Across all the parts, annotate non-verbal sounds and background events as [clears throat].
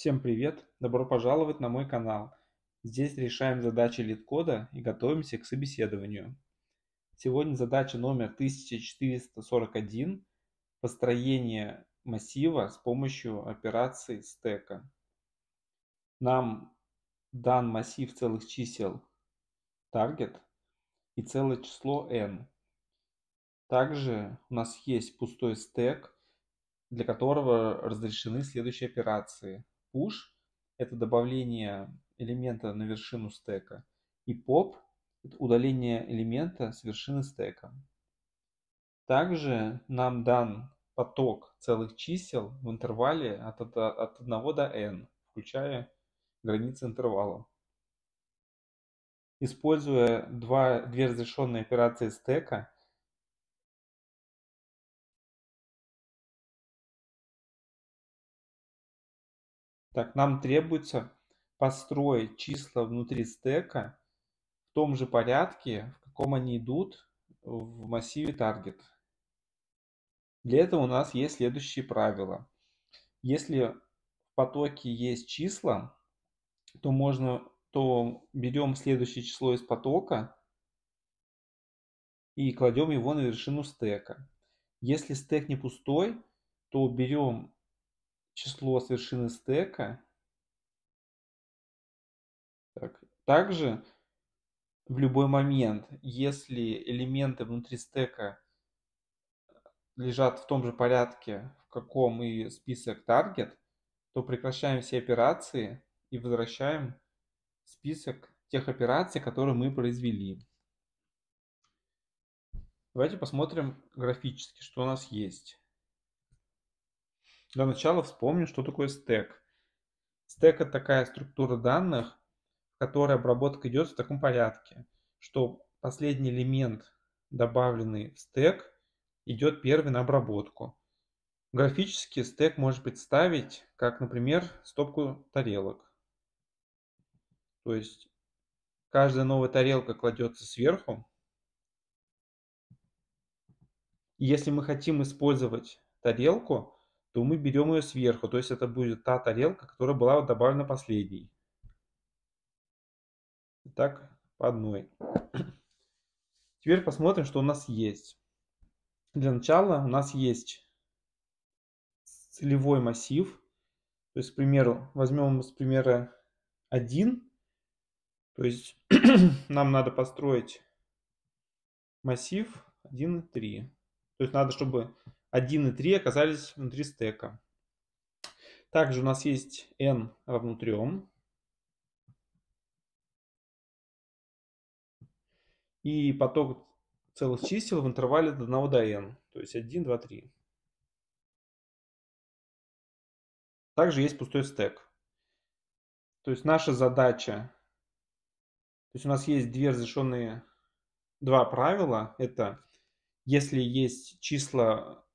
Всем привет! Добро пожаловать на мой канал. Здесь решаем задачи лид-кода и готовимся к собеседованию. Сегодня задача номер 1441 – построение массива с помощью операции стека. Нам дан массив целых чисел target и целое число n. Также у нас есть пустой стек – для которого разрешены следующие операции. Push – это добавление элемента на вершину стека. И Pop – это удаление элемента с вершины стека. Также нам дан поток целых чисел в интервале от, от, от 1 до n, включая границы интервала. Используя два, две разрешенные операции стека – Так, нам требуется построить числа внутри стека в том же порядке, в каком они идут в массиве target. Для этого у нас есть следующие правила. Если в потоке есть числа, то можно, то берем следующее число из потока и кладем его на вершину стека. Если стек не пустой, то берем число с вершины стека. Так. Также в любой момент, если элементы внутри стека лежат в том же порядке, в каком и список таргет, то прекращаем все операции и возвращаем список тех операций, которые мы произвели. Давайте посмотрим графически, что у нас есть. Для начала вспомним, что такое стек. Стек – это такая структура данных, в которой обработка идет в таком порядке, что последний элемент, добавленный в стек, идет первый на обработку. Графически стек может представить, как, например, стопку тарелок. То есть каждая новая тарелка кладется сверху. Если мы хотим использовать тарелку, то мы берем ее сверху. То есть это будет та тарелка, которая была добавлена последней. Итак, по одной. Теперь посмотрим, что у нас есть. Для начала у нас есть целевой массив. То есть, к примеру, возьмем с примера 1. То есть [clears throat] нам надо построить массив 1, 3. То есть надо, чтобы 1 и 3 оказались внутри стека. Также у нас есть n равно 3. И поток целых чисел в интервале от 1 до n, то есть 1, 2, 3. Также есть пустой стек. То есть наша задача, то есть у нас есть две разрешенные, два правила. Это если есть числа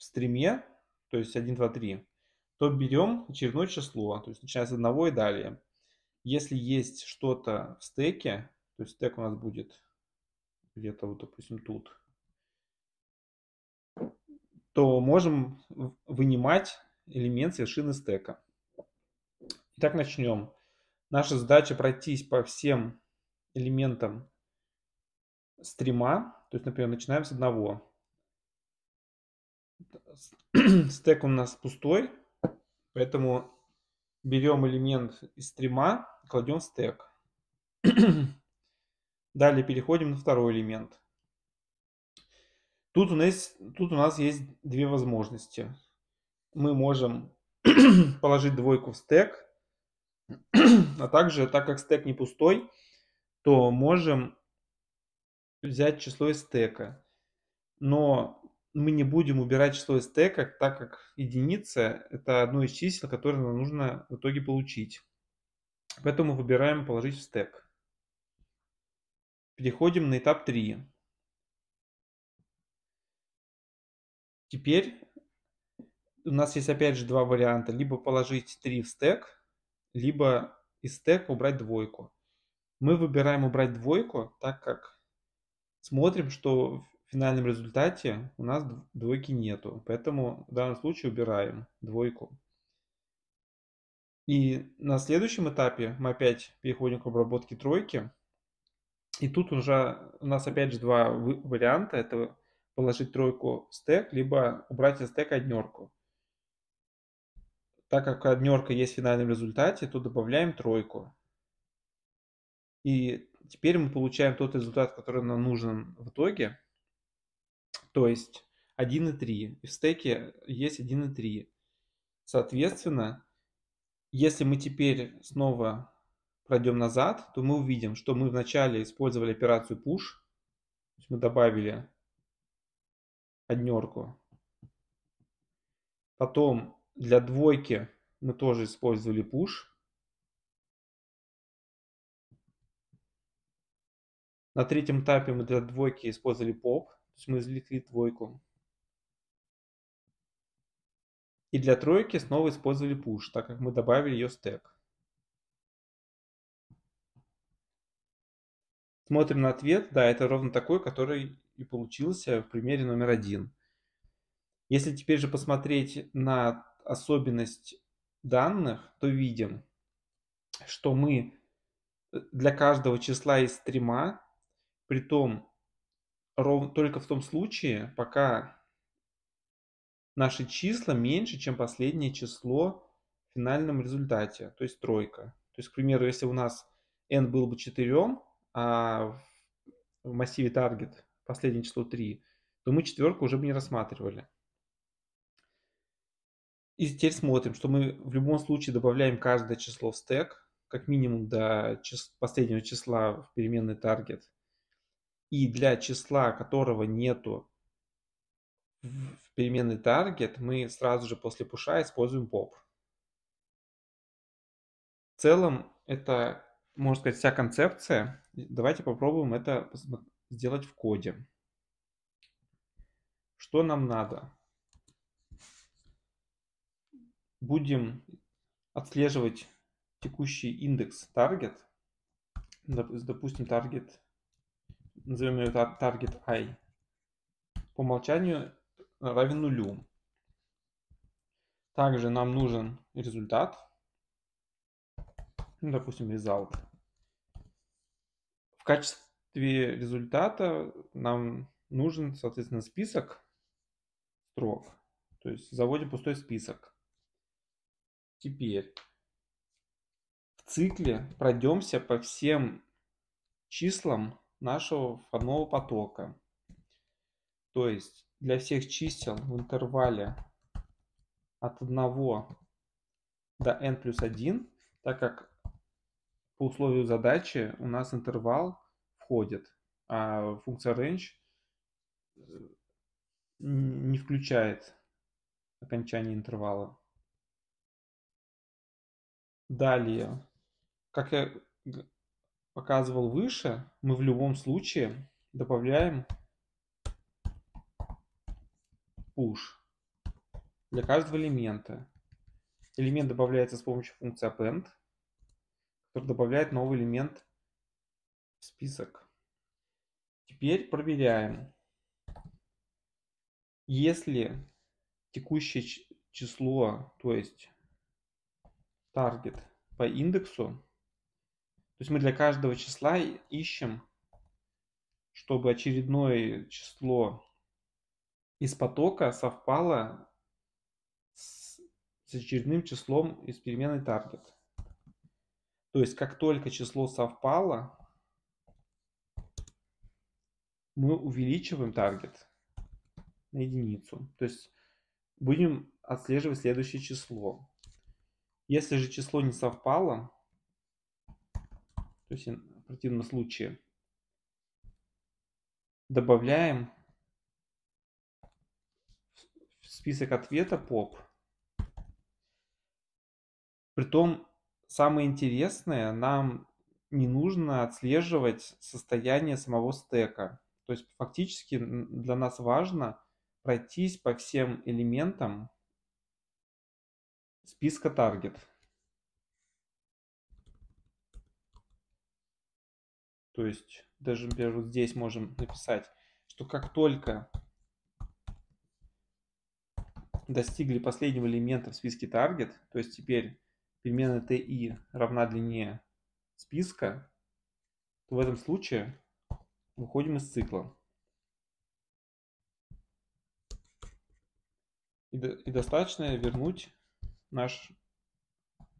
в стриме, то есть 1, 2, 3, то берем очередное число, то есть начиная с 1 и далее. Если есть что-то в стеке, то есть стек у нас будет где-то вот, допустим, тут, то можем вынимать элемент с вершины стека. Итак, начнем. Наша задача пройтись по всем элементам стрима. То есть, например, начинаем с одного. [clears throat] стек у нас пустой, поэтому берем элемент из стрима, кладем в стек. [clears throat] Далее переходим на второй элемент. Тут у нас, тут у нас есть две возможности. Мы можем [clears throat] положить двойку в стек, а также, так как стек не пустой, то можем взять число из стека. Но мы не будем убирать число из стека, так как единица – это одно из чисел, которое нам нужно в итоге получить. Поэтому выбираем «Положить в стек». Переходим на этап 3. Теперь у нас есть опять же два варианта. Либо положить 3 в стек, либо из стека убрать двойку. Мы выбираем убрать двойку, так как смотрим, что в финальном результате у нас двойки нету. Поэтому в данном случае убираем двойку. И на следующем этапе мы опять переходим к обработке тройки. И тут уже у нас опять же два варианта. Это положить тройку в стек, либо убрать из стека однерку. Так как однерка есть в финальном результате, то добавляем тройку. И теперь мы получаем тот результат, который нам нужен в итоге то есть 1,3. И в стеке есть 1,3. Соответственно, если мы теперь снова пройдем назад, то мы увидим, что мы вначале использовали операцию push. мы добавили однерку. Потом для двойки мы тоже использовали push. На третьем этапе мы для двойки использовали pop мы извлекли двойку. И для тройки снова использовали push, так как мы добавили ее стек. Смотрим на ответ. Да, это ровно такой, который и получился в примере номер один. Если теперь же посмотреть на особенность данных, то видим, что мы э, для каждого числа из стрима, при том ров... только в том случае, пока наши числа меньше, чем последнее число в финальном результате, то есть тройка. То есть, к примеру, если у нас n было бы 4, а в массиве target последнее число 3, то мы четверку уже бы не рассматривали. И теперь смотрим, что мы в любом случае добавляем каждое число в стек, как минимум до чис... последнего числа в переменный target и для числа, которого нету в переменной target, мы сразу же после пуша используем pop. В целом, это, можно сказать, вся концепция. Давайте попробуем это сделать в коде. Что нам надо? Будем отслеживать текущий индекс target. Допустим, target назовем ее target i, по умолчанию э, равен нулю. Также нам нужен результат, ну, допустим, result. В качестве результата нам нужен, соответственно, список строк. То есть заводим пустой список. Теперь в цикле пройдемся по всем числам, нашего входного потока. То есть для всех чисел в интервале от 1 до n плюс 1, так как по условию задачи у нас интервал входит, а функция range не включает окончание интервала. Далее, как я показывал выше, мы в любом случае добавляем push для каждого элемента. Элемент добавляется с помощью функции append, который добавляет новый элемент в список. Теперь проверяем. Если текущее число, то есть target по индексу то есть мы для каждого числа ищем, чтобы очередное число из потока совпало с, очередным числом из переменной target. То есть как только число совпало, мы увеличиваем таргет на единицу. То есть будем отслеживать следующее число. Если же число не совпало, то есть в противном случае добавляем в список ответа поп. Притом самое интересное, нам не нужно отслеживать состояние самого стека. То есть фактически для нас важно пройтись по всем элементам списка таргет. То есть даже, например, вот здесь можем написать, что как только достигли последнего элемента в списке target, то есть теперь переменная ti равна длине списка, то в этом случае выходим из цикла. И, достаточно вернуть наш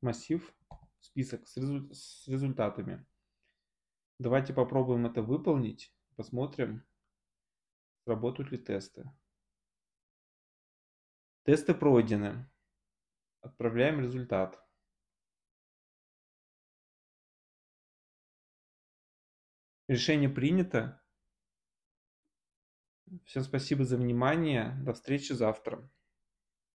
массив список с результатами. Давайте попробуем это выполнить. Посмотрим, сработают ли тесты. Тесты пройдены. Отправляем результат. Решение принято. Всем спасибо за внимание. До встречи завтра.